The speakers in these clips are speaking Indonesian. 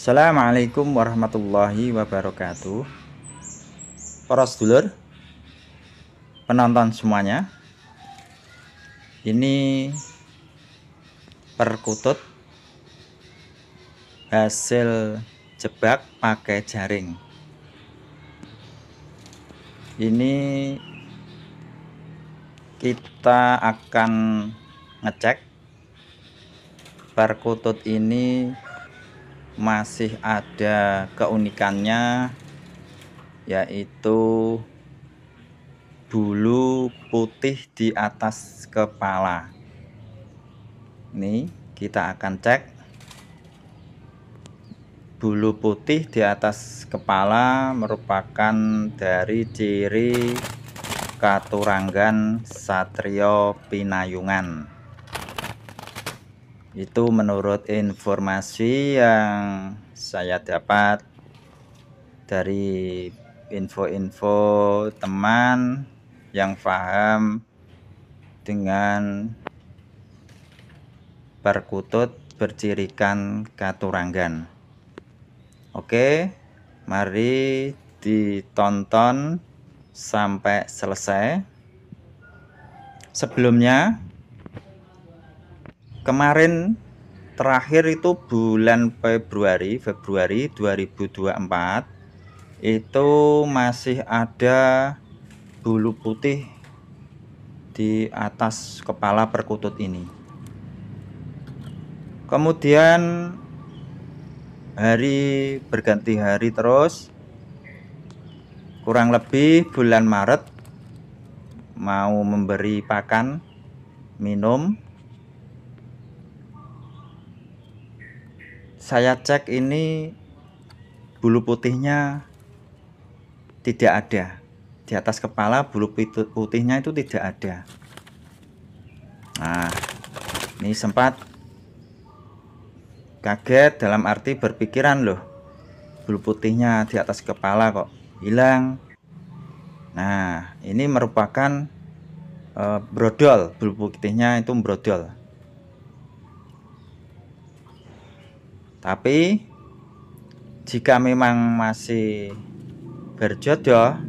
Assalamualaikum warahmatullahi wabarakatuh Para sedulur Penonton semuanya Ini Perkutut Hasil jebak pakai jaring Ini Kita akan ngecek perkutut ini masih ada keunikannya yaitu bulu putih di atas kepala ini kita akan cek bulu putih di atas kepala merupakan dari ciri katuranggan satrio pinayungan itu menurut informasi yang saya dapat dari info-info teman yang paham dengan perkutut bercirikan katuranggan. Oke, mari ditonton sampai selesai. Sebelumnya, kemarin terakhir itu bulan Februari Februari 2024 itu masih ada bulu putih di atas kepala perkutut ini kemudian hari berganti hari terus kurang lebih bulan Maret mau memberi pakan minum saya cek ini bulu putihnya tidak ada di atas kepala bulu putihnya itu tidak ada nah ini sempat kaget dalam arti berpikiran loh bulu putihnya di atas kepala kok hilang nah ini merupakan e, brodol bulu putihnya itu brodol tapi jika memang masih berjodoh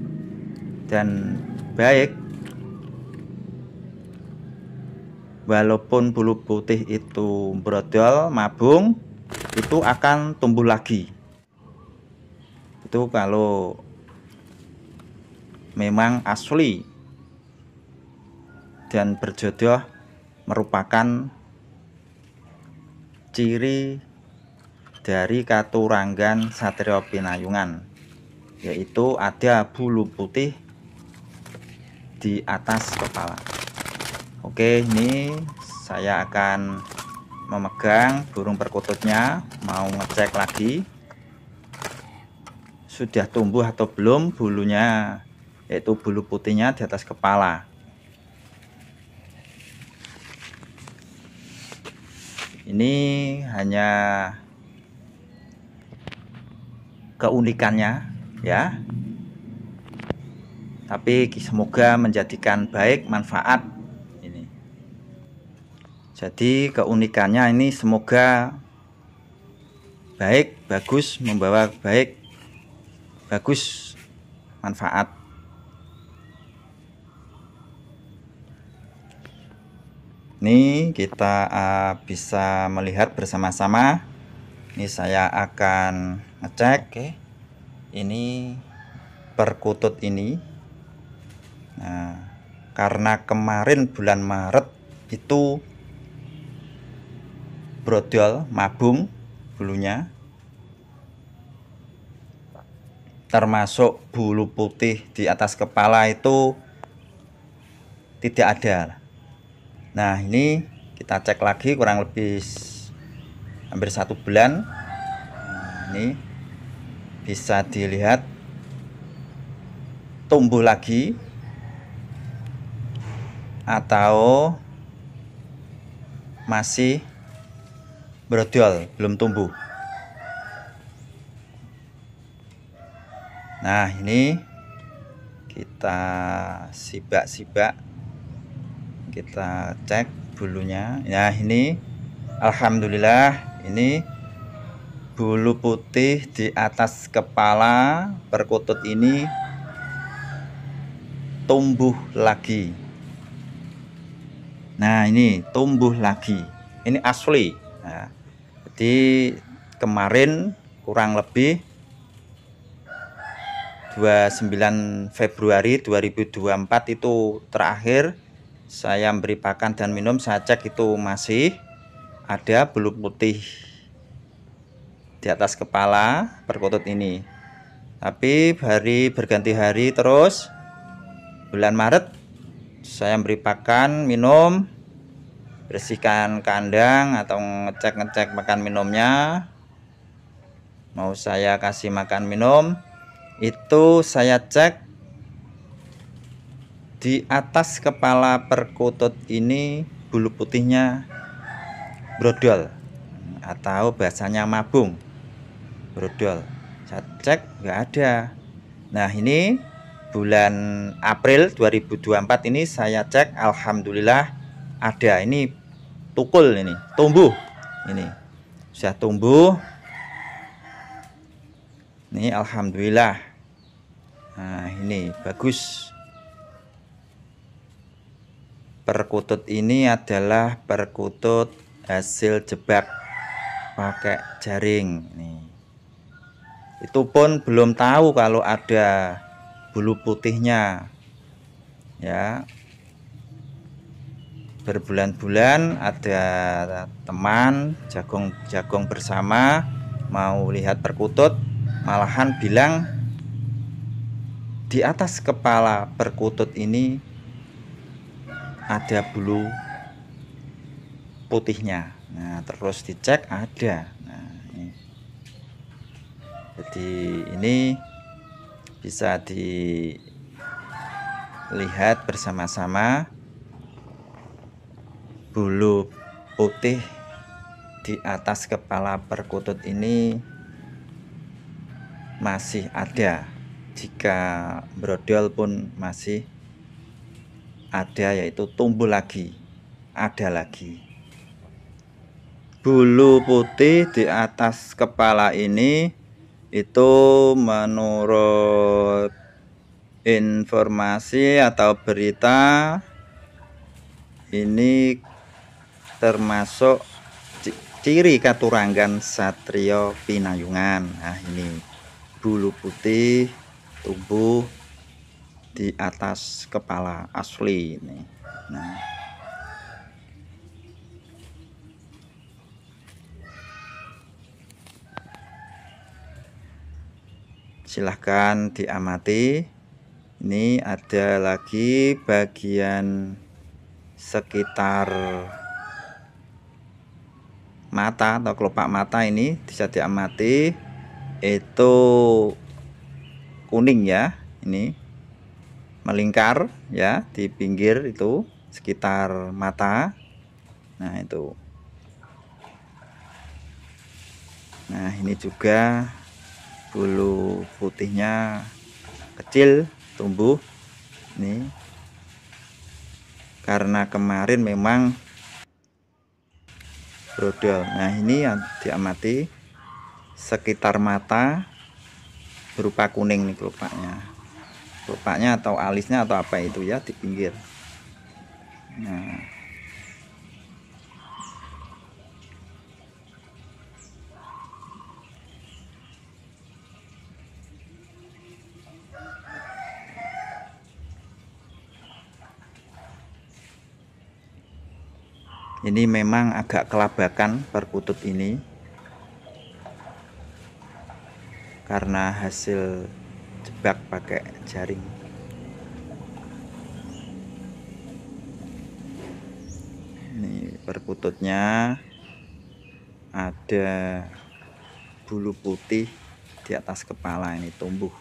dan baik walaupun bulu putih itu brodol mabung itu akan tumbuh lagi itu kalau memang asli dan berjodoh merupakan ciri dari Katuranggan Satrio Pinayungan yaitu ada bulu putih di atas kepala oke ini saya akan memegang burung perkututnya mau ngecek lagi sudah tumbuh atau belum bulunya yaitu bulu putihnya di atas kepala ini hanya keunikannya ya. Tapi semoga menjadikan baik manfaat ini. Jadi keunikannya ini semoga baik, bagus, membawa baik, bagus manfaat. Ini kita ah, bisa melihat bersama-sama ini saya akan ngecek oke ini perkutut ini nah karena kemarin bulan Maret itu brodol mabung bulunya termasuk bulu putih di atas kepala itu tidak ada nah ini kita cek lagi kurang lebih hampir satu bulan ini bisa dilihat tumbuh lagi atau masih brodol belum tumbuh nah ini kita sibak-sibak kita cek bulunya nah ini Alhamdulillah ini bulu putih di atas kepala perkutut ini tumbuh lagi nah ini tumbuh lagi ini asli nah, jadi kemarin kurang lebih 29 Februari 2024 itu terakhir saya beri pakan dan minum saya cek itu masih ada bulu putih di atas kepala perkutut ini tapi hari berganti hari terus bulan Maret saya beri pakan minum bersihkan kandang atau ngecek-ngecek makan minumnya mau saya kasih makan minum itu saya cek di atas kepala perkutut ini bulu putihnya brodol atau bahasanya mabung brodol saya cek nggak ada nah ini bulan April 2024 ini saya cek Alhamdulillah ada ini tukul ini tumbuh ini sudah tumbuh ini Alhamdulillah nah ini bagus perkutut ini adalah perkutut hasil jebak pakai jaring nih itu pun belum tahu kalau ada bulu putihnya ya berbulan-bulan ada teman jagung-jagung bersama mau lihat perkutut malahan bilang di atas kepala perkutut ini ada bulu putihnya nah terus dicek ada nah ini. jadi ini bisa dilihat bersama-sama bulu putih di atas kepala perkutut ini masih ada jika brodol pun masih ada yaitu tumbuh lagi ada lagi bulu putih di atas kepala ini itu menurut informasi atau berita ini termasuk ciri katurangan satrio pinayungan nah ini bulu putih tumbuh di atas kepala asli ini nah silahkan diamati ini ada lagi bagian sekitar mata atau kelopak mata ini bisa diamati itu kuning ya ini melingkar ya di pinggir itu sekitar mata nah itu nah ini juga bulu putihnya kecil tumbuh nih karena kemarin memang brodol nah ini yang diamati sekitar mata berupa kuning nih kelopaknya kelopaknya atau alisnya atau apa itu ya di pinggir nah ini memang agak kelabakan perkutut ini karena hasil jebak pakai jaring ini perkututnya ada bulu putih di atas kepala ini tumbuh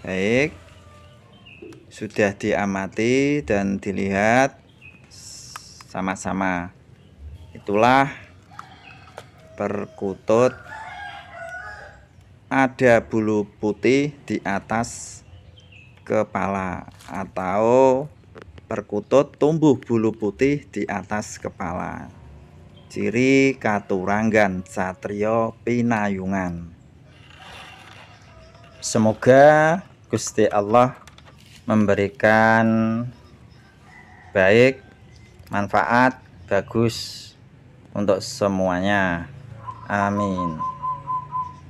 baik sudah diamati dan dilihat sama-sama itulah perkutut ada bulu putih di atas kepala atau perkutut tumbuh bulu putih di atas kepala ciri katuranggan satrio pinayungan semoga Gusti Allah memberikan baik manfaat bagus untuk semuanya amin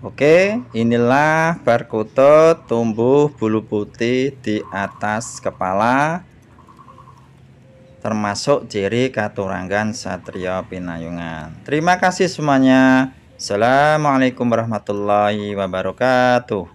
Oke inilah perkutut tumbuh bulu putih di atas kepala termasuk ciri katuranggan satria pinayungan terima kasih semuanya Assalamualaikum warahmatullahi wabarakatuh